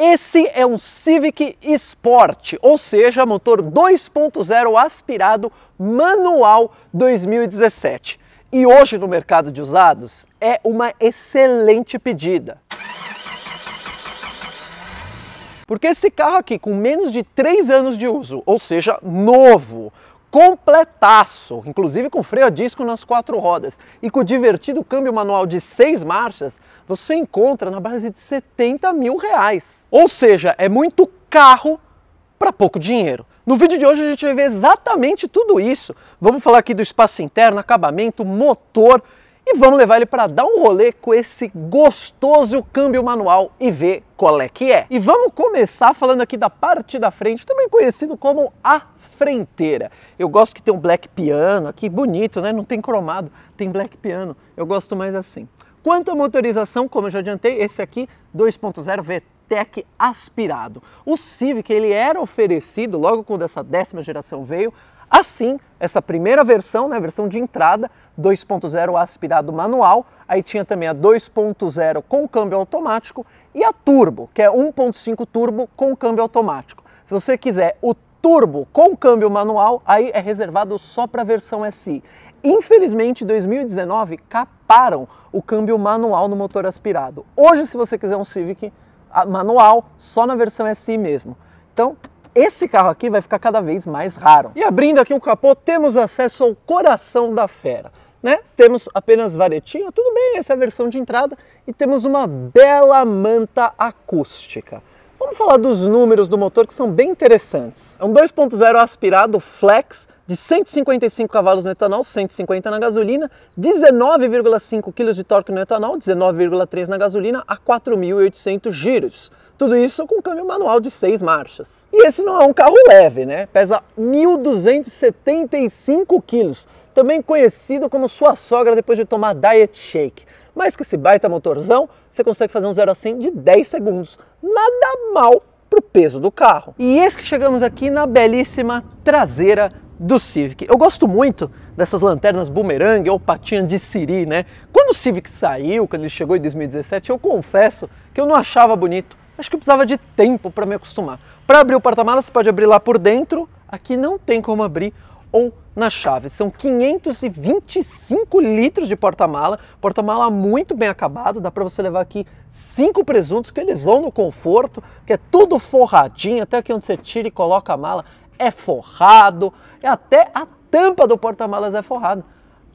Esse é um Civic Sport, ou seja, motor 2.0 aspirado manual 2017. E hoje no mercado de usados é uma excelente pedida. Porque esse carro aqui com menos de 3 anos de uso, ou seja, novo, completaço, inclusive com freio a disco nas quatro rodas e com o divertido câmbio manual de seis marchas, você encontra na base de 70 mil reais. Ou seja, é muito carro para pouco dinheiro. No vídeo de hoje a gente vai ver exatamente tudo isso. Vamos falar aqui do espaço interno, acabamento, motor, e vamos levar ele para dar um rolê com esse gostoso câmbio manual e ver qual é que é. E vamos começar falando aqui da parte da frente, também conhecido como a frenteira. Eu gosto que tem um black piano aqui, bonito, né? Não tem cromado, tem black piano. Eu gosto mais assim. Quanto à motorização, como eu já adiantei, esse aqui 2.0 VTEC aspirado. O Civic ele era oferecido logo quando essa décima geração veio Assim, essa primeira versão, né, a versão de entrada, 2.0 aspirado manual, aí tinha também a 2.0 com câmbio automático e a turbo, que é 1.5 turbo com câmbio automático. Se você quiser o turbo com câmbio manual, aí é reservado só para a versão SI. Infelizmente, em 2019 caparam o câmbio manual no motor aspirado. Hoje, se você quiser um Civic ah, manual, só na versão SI mesmo. Então, esse carro aqui vai ficar cada vez mais raro. E abrindo aqui o capô, temos acesso ao coração da fera. Né? Temos apenas varetinha, tudo bem, essa é a versão de entrada, e temos uma bela manta acústica. Vamos falar dos números do motor que são bem interessantes. É um 2.0 aspirado flex de 155 cavalos no etanol, 150 na gasolina, 19,5 kg de torque no etanol, 19,3 na gasolina a 4.800 giros. Tudo isso com câmbio manual de 6 marchas. E esse não é um carro leve, né? Pesa 1.275 quilos, também conhecido como sua sogra depois de tomar diet shake. Mas com esse baita motorzão, você consegue fazer um 0 a 100 de 10 segundos. Nada mal para o peso do carro. E eis que chegamos aqui na belíssima traseira do Civic. Eu gosto muito dessas lanternas boomerang ou patinha de siri, né? Quando o Civic saiu, quando ele chegou em 2017, eu confesso que eu não achava bonito. Acho que eu precisava de tempo para me acostumar. Para abrir o porta-malas, você pode abrir lá por dentro. Aqui não tem como abrir ou na chave. São 525 litros de porta-mala, porta-mala muito bem acabado, dá para você levar aqui cinco presuntos que eles vão no conforto, que é tudo forradinho, até aqui onde você tira e coloca a mala é forrado, até a tampa do porta-malas é forrado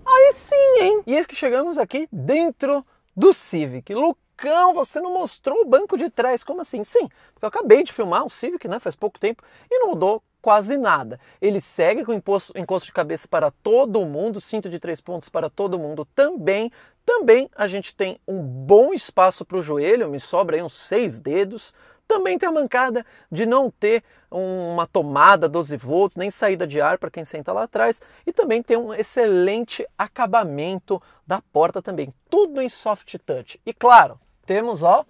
Aí sim, hein? E eis que chegamos aqui dentro do Civic. Lucão, você não mostrou o banco de trás, como assim? Sim, porque eu acabei de filmar um Civic, né, faz pouco tempo, e não mudou quase nada. Ele segue com imposto, encosto de cabeça para todo mundo, cinto de três pontos para todo mundo também. Também a gente tem um bom espaço para o joelho, me sobra aí uns seis dedos. Também tem a mancada de não ter uma tomada 12 volts, nem saída de ar para quem senta lá atrás. E também tem um excelente acabamento da porta também. Tudo em soft touch. E claro, temos ó,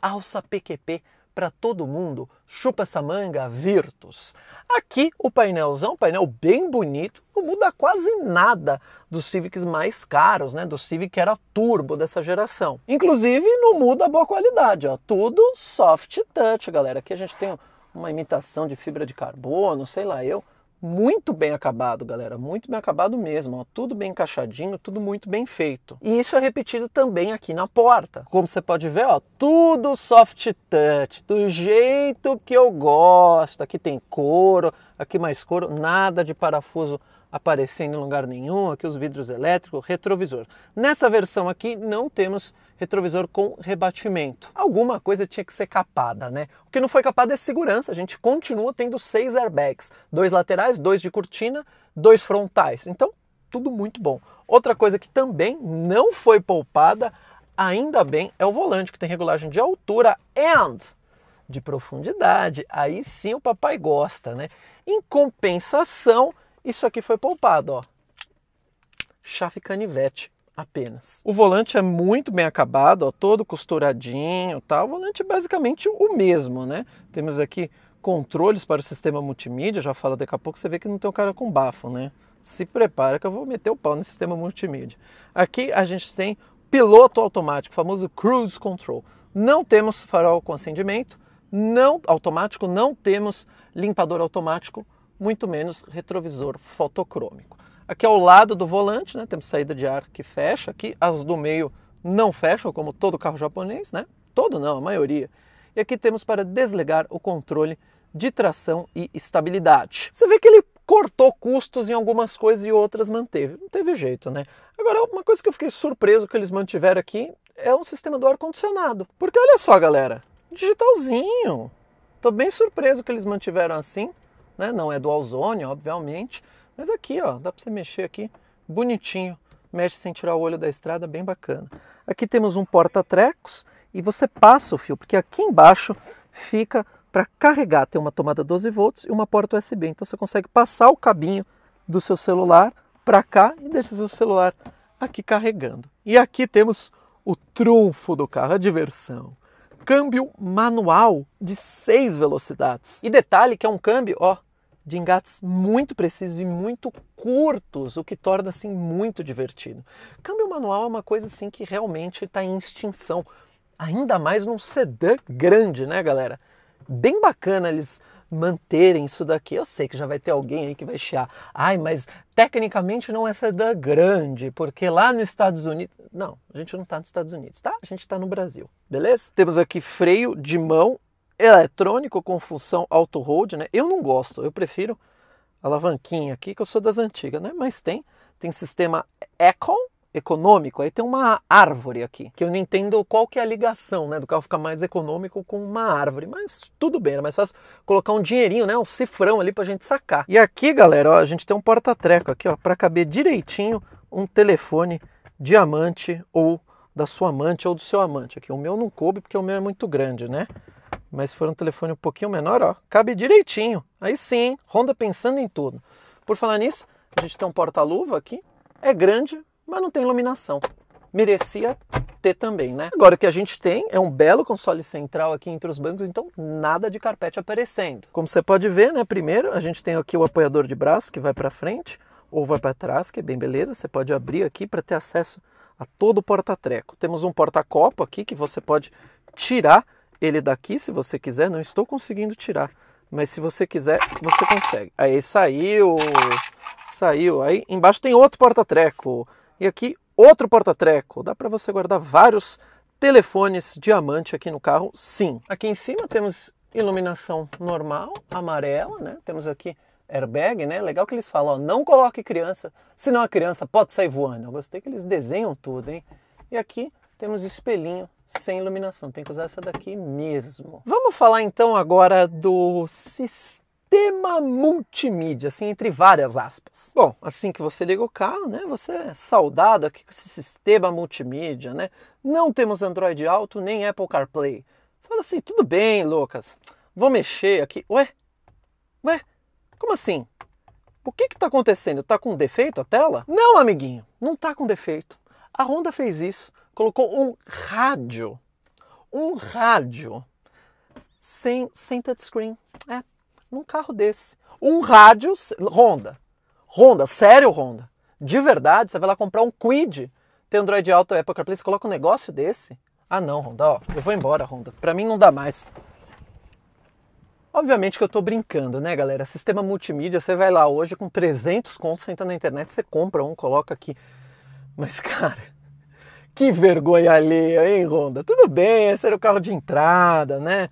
alça PQP para todo mundo. Chupa essa manga, Virtus. Aqui o painelzão, painel bem bonito, não muda quase nada dos Civics mais caros, né? Do Civic era turbo dessa geração. Inclusive não muda a boa qualidade, ó. Tudo soft touch, galera. Aqui a gente tem uma imitação de fibra de carbono, sei lá eu muito bem acabado, galera, muito bem acabado mesmo, ó. tudo bem encaixadinho, tudo muito bem feito. E isso é repetido também aqui na porta. Como você pode ver, ó, tudo soft touch, do jeito que eu gosto. Aqui tem couro, aqui mais couro, nada de parafuso aparecendo em lugar nenhum, aqui os vidros elétricos, retrovisor. Nessa versão aqui não temos retrovisor com rebatimento. Alguma coisa tinha que ser capada, né? O que não foi capado é segurança. A gente continua tendo seis airbags: dois laterais, dois de cortina, dois frontais. Então, tudo muito bom. Outra coisa que também não foi poupada, ainda bem, é o volante, que tem regulagem de altura and de profundidade. Aí sim o papai gosta, né? Em compensação, isso aqui foi poupado, ó. Chave canivete apenas. O volante é muito bem acabado, ó, todo costuradinho, tal. O volante é basicamente o mesmo, né? Temos aqui controles para o sistema multimídia, já falo daqui a pouco, você vê que não tem um cara com bafo, né? Se prepara que eu vou meter o pau no sistema multimídia. Aqui a gente tem piloto automático, famoso cruise control. Não temos farol com acendimento, não automático, não temos limpador automático, muito menos retrovisor fotocrômico. Aqui ao lado do volante, né, temos saída de ar que fecha, aqui as do meio não fecham, como todo carro japonês, né? Todo não, a maioria. E aqui temos para desligar o controle de tração e estabilidade. Você vê que ele cortou custos em algumas coisas e outras manteve. Não teve jeito, né? Agora, uma coisa que eu fiquei surpreso que eles mantiveram aqui é o sistema do ar-condicionado. Porque olha só, galera, digitalzinho. Tô bem surpreso que eles mantiveram assim, né? Não é dual zone, obviamente, mas aqui, ó, dá para você mexer aqui, bonitinho. Mexe sem tirar o olho da estrada, bem bacana. Aqui temos um porta-trecos e você passa o fio, porque aqui embaixo fica para carregar, tem uma tomada 12 volts e uma porta USB. Então você consegue passar o cabinho do seu celular para cá e deixa seu celular aqui carregando. E aqui temos o trunfo do carro, a diversão. Câmbio manual de seis velocidades. E detalhe que é um câmbio, ó, de engates muito precisos e muito curtos, o que torna assim muito divertido. Câmbio manual é uma coisa assim que realmente está em extinção, ainda mais num sedã grande, né, galera? Bem bacana eles manterem isso daqui. Eu sei que já vai ter alguém aí que vai chiar. Ai, mas tecnicamente não é sedã grande, porque lá nos Estados Unidos. Não, a gente não está nos Estados Unidos, tá? A gente está no Brasil, beleza? Temos aqui freio de mão eletrônico com função auto-hold, né? Eu não gosto, eu prefiro alavanquinha aqui, que eu sou das antigas, né? Mas tem, tem sistema Econ, econômico, aí tem uma árvore aqui, que eu não entendo qual que é a ligação, né, do carro ficar mais econômico com uma árvore, mas tudo bem, é mais fácil colocar um dinheirinho, né, um cifrão ali pra gente sacar. E aqui, galera, ó, a gente tem um porta-treco aqui, ó, para caber direitinho um telefone diamante ou da sua amante ou do seu amante. Aqui o meu não coube porque o meu é muito grande, né? Mas se for um telefone um pouquinho menor, ó, cabe direitinho. Aí sim, ronda pensando em tudo. Por falar nisso, a gente tem um porta-luva aqui. É grande, mas não tem iluminação. Merecia ter também, né? Agora o que a gente tem é um belo console central aqui entre os bancos, então nada de carpete aparecendo. Como você pode ver, né? Primeiro a gente tem aqui o apoiador de braço que vai para frente ou vai para trás, que é bem beleza. Você pode abrir aqui para ter acesso a todo o porta-treco. Temos um porta-copo aqui que você pode tirar ele é daqui, se você quiser, não estou conseguindo tirar. Mas se você quiser, você consegue. Aí saiu, saiu. Aí embaixo tem outro porta-treco. E aqui outro porta-treco. Dá para você guardar vários telefones diamante aqui no carro, sim. Aqui em cima temos iluminação normal, amarela, né? Temos aqui airbag, né? Legal que eles falam, ó, não coloque criança, senão a criança pode sair voando. Eu gostei que eles desenham tudo, hein? E aqui temos espelhinho sem iluminação. Tem que usar essa daqui mesmo. Vamos falar então agora do sistema multimídia, assim, entre várias aspas. Bom, assim que você liga o carro, né, você é saudado aqui com esse sistema multimídia, né? Não temos Android Auto nem Apple CarPlay. Você fala assim, tudo bem, Lucas, vou mexer aqui. Ué? Ué? Como assim? O que está acontecendo? Está com defeito a tela? Não, amiguinho, não está com defeito. A Honda fez isso colocou um rádio, um rádio sem, sem touchscreen. É, num carro desse. Um rádio Honda. Honda, sério, Honda. De verdade, você vai lá comprar um Quid, tem Android Auto, Apple CarPlay, você coloca um negócio desse? Ah não, Honda, ó, eu vou embora, Honda. Pra mim não dá mais. Obviamente que eu tô brincando, né, galera? Sistema multimídia, você vai lá hoje com 300 contos, senta na internet, você compra um, coloca aqui. Mas, cara, que vergonha alheia, hein, Honda? Tudo bem, esse era o carro de entrada, né?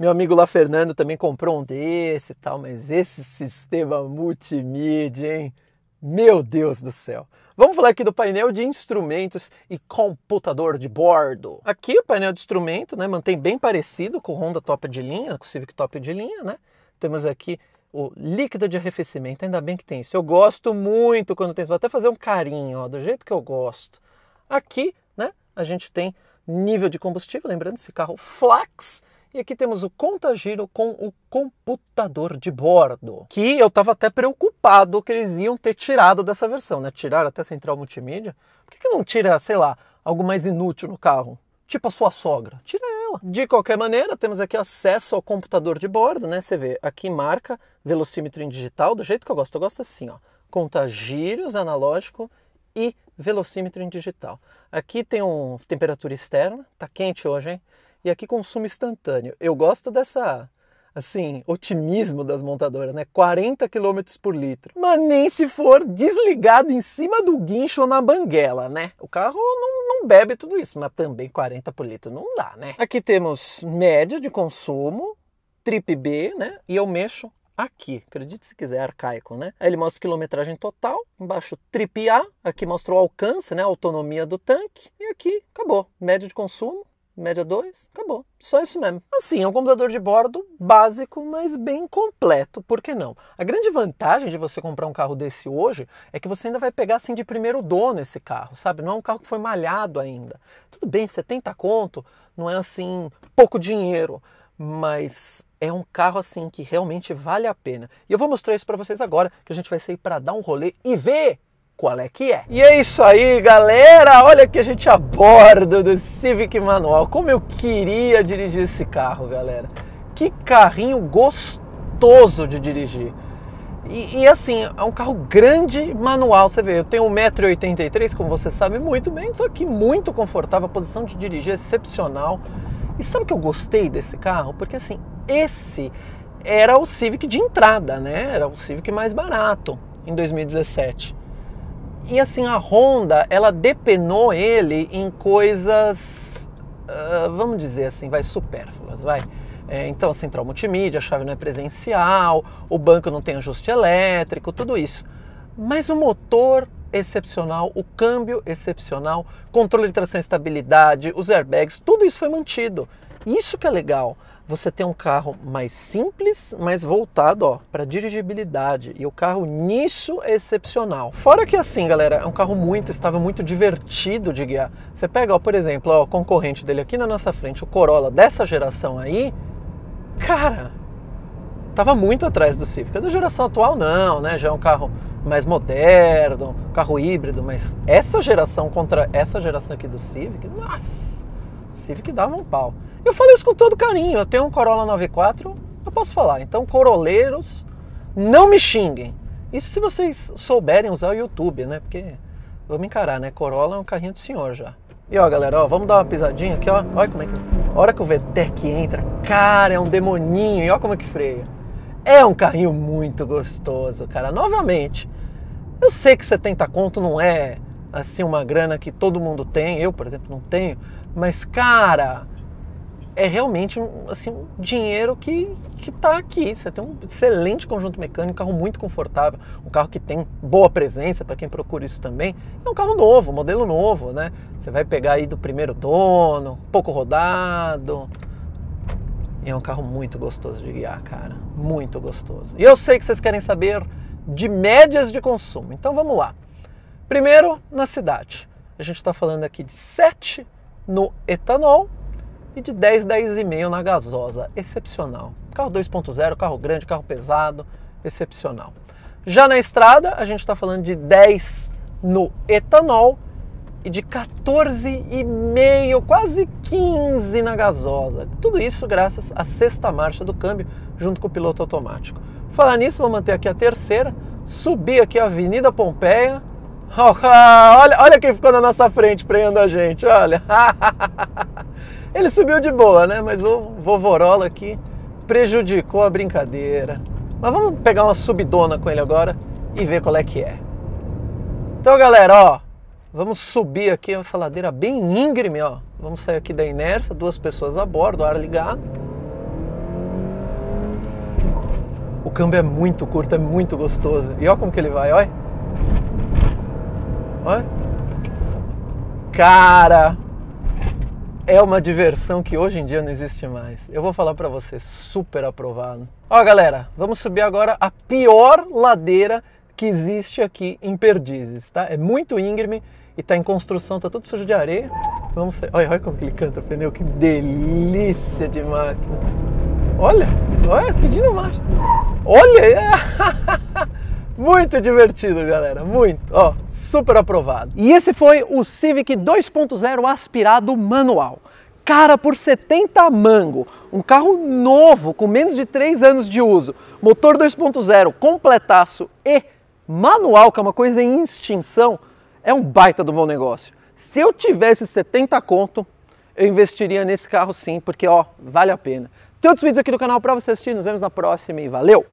Meu amigo lá Fernando também comprou um desse e tal, mas esse sistema multimídia, hein? Meu Deus do céu! Vamos falar aqui do painel de instrumentos e computador de bordo. Aqui o painel de instrumento, né, mantém bem parecido com o Honda top de linha, com o Civic top de linha, né? Temos aqui o líquido de arrefecimento, ainda bem que tem isso. Eu gosto muito quando tem isso, vou até fazer um carinho, ó, do jeito que eu gosto. Aqui, né, a gente tem nível de combustível, lembrando esse carro Flax, e aqui temos o contagiro com o computador de bordo, que eu estava até preocupado que eles iam ter tirado dessa versão, né? Tiraram até central multimídia. Por que, que não tira, sei lá, algo mais inútil no carro? Tipo a sua sogra. Tira ela. De qualquer maneira, temos aqui acesso ao computador de bordo, né? Você vê, aqui marca velocímetro em digital, do jeito que eu gosto. Eu gosto assim, ó. Conta giros analógico e velocímetro em digital. Aqui tem um temperatura externa, tá quente hoje, hein? E aqui consumo instantâneo. Eu gosto dessa assim, otimismo das montadoras, né? 40 km por litro. Mas nem se for desligado em cima do guincho ou na banguela, né? O carro não, não bebe tudo isso, mas também 40 por litro não dá, né? Aqui temos média de consumo, trip B, né? E eu mexo aqui. Acredite se quiser, arcaico, né? Aí ele mostra a quilometragem total, embaixo trip A, aqui mostra o alcance, né, a autonomia do tanque, e aqui acabou. Média de consumo, média 2, acabou. Só isso mesmo. Assim, é um computador de bordo básico, mas bem completo, por que não? A grande vantagem de você comprar um carro desse hoje é que você ainda vai pegar assim de primeiro dono esse carro, sabe? Não é um carro que foi malhado ainda. Tudo bem, 70 conto, não é assim pouco dinheiro, mas é um carro assim que realmente vale a pena. E eu vou mostrar isso para vocês agora, que a gente vai sair para dar um rolê e ver qual é que é. E é isso aí, galera! Olha que a gente a bordo do Civic Manual. Como eu queria dirigir esse carro, galera. Que carrinho gostoso de dirigir. E, e, assim, é um carro grande manual, você vê, eu tenho 1,83m, como você sabe muito bem, estou aqui muito confortável, a posição de dirigir é excepcional. E sabe que eu gostei desse carro? Porque assim, esse era o Civic de entrada, né? Era o Civic mais barato em 2017. E assim, a Honda, ela depenou ele em coisas, uh, vamos dizer assim, vai supérfluas, vai. É, então, central assim, multimídia, a chave não é presencial, o banco não tem ajuste elétrico, tudo isso. Mas o motor excepcional, o câmbio excepcional, controle de tração e estabilidade, os airbags, tudo isso foi mantido. Isso que é legal você tem um carro mais simples, mas voltado para dirigibilidade. E o carro nisso é excepcional. Fora que assim, galera, é um carro muito estável, muito divertido de guiar. Você pega, ó, por exemplo, ó, o concorrente dele aqui na nossa frente, o Corolla dessa geração aí, cara, tava muito atrás do Civic. É da geração atual não, né? Já é um carro mais moderno, carro híbrido, mas essa geração contra essa geração aqui do Civic, nossa! Civic dava um pau. Eu falo isso com todo carinho. Eu tenho um Corolla 9.4, eu posso falar. Então, coroleiros, não me xinguem. Isso se vocês souberem usar o YouTube, né? Porque vou me encarar, né? Corolla é um carrinho de senhor já. E ó, galera, ó, vamos dar uma pisadinha aqui, ó. Olha como é que. A hora que o VTEC entra, cara, é um demoninho. E olha como é que freia. É um carrinho muito gostoso, cara. Novamente, eu sei que 70 conto não é assim uma grana que todo mundo tem. Eu, por exemplo, não tenho. Mas, cara, é realmente assim, um dinheiro que, que tá aqui. Você tem um excelente conjunto mecânico, um carro muito confortável, um carro que tem boa presença para quem procura isso também. É um carro novo, modelo novo, né? Você vai pegar aí do primeiro dono, pouco rodado. E é um carro muito gostoso de guiar, cara. Muito gostoso. E eu sei que vocês querem saber de médias de consumo. Então vamos lá. Primeiro, na cidade. A gente está falando aqui de 7 no etanol e de 10, 10,5 na gasosa. Excepcional. Carro 2.0, carro grande, carro pesado, excepcional. Já na estrada, a gente está falando de 10 no etanol e de 14,5, quase 15 na gasosa. Tudo isso graças à sexta marcha do câmbio junto com o piloto automático. Falar nisso, vou manter aqui a terceira, subir aqui a Avenida Pompeia, olha, olha quem ficou na nossa frente prendendo a gente, olha. Ele subiu de boa, né? Mas o Vovorola aqui prejudicou a brincadeira. Mas vamos pegar uma subidona com ele agora e ver qual é que é. Então, galera, ó, vamos subir aqui essa ladeira bem íngreme, ó. Vamos sair aqui da inércia, duas pessoas a bordo, ar ligado. O câmbio é muito curto, é muito gostoso. E olha como que ele vai, olha. Olha. Cara, é uma diversão que hoje em dia não existe mais. Eu vou falar para você, super aprovado. Ó, galera, vamos subir agora a pior ladeira que existe aqui em Perdizes, tá? É muito íngreme e tá em construção, tá todo sujo de areia. Vamos sair. Olha, olha como ele canta o pneu, que delícia de máquina. Olha, olha, pedindo marcha. Olha! Muito divertido, galera, muito. Ó, super aprovado. E esse foi o Civic 2.0 aspirado manual. Cara, por 70 mango, um carro novo com menos de 3 anos de uso, motor 2.0 completaço e manual, que é uma coisa em extinção, é um baita do meu negócio. Se eu tivesse 70 conto, eu investiria nesse carro sim, porque ó, vale a pena. Tem outros vídeos aqui do canal para você assistir, nos vemos na próxima e valeu!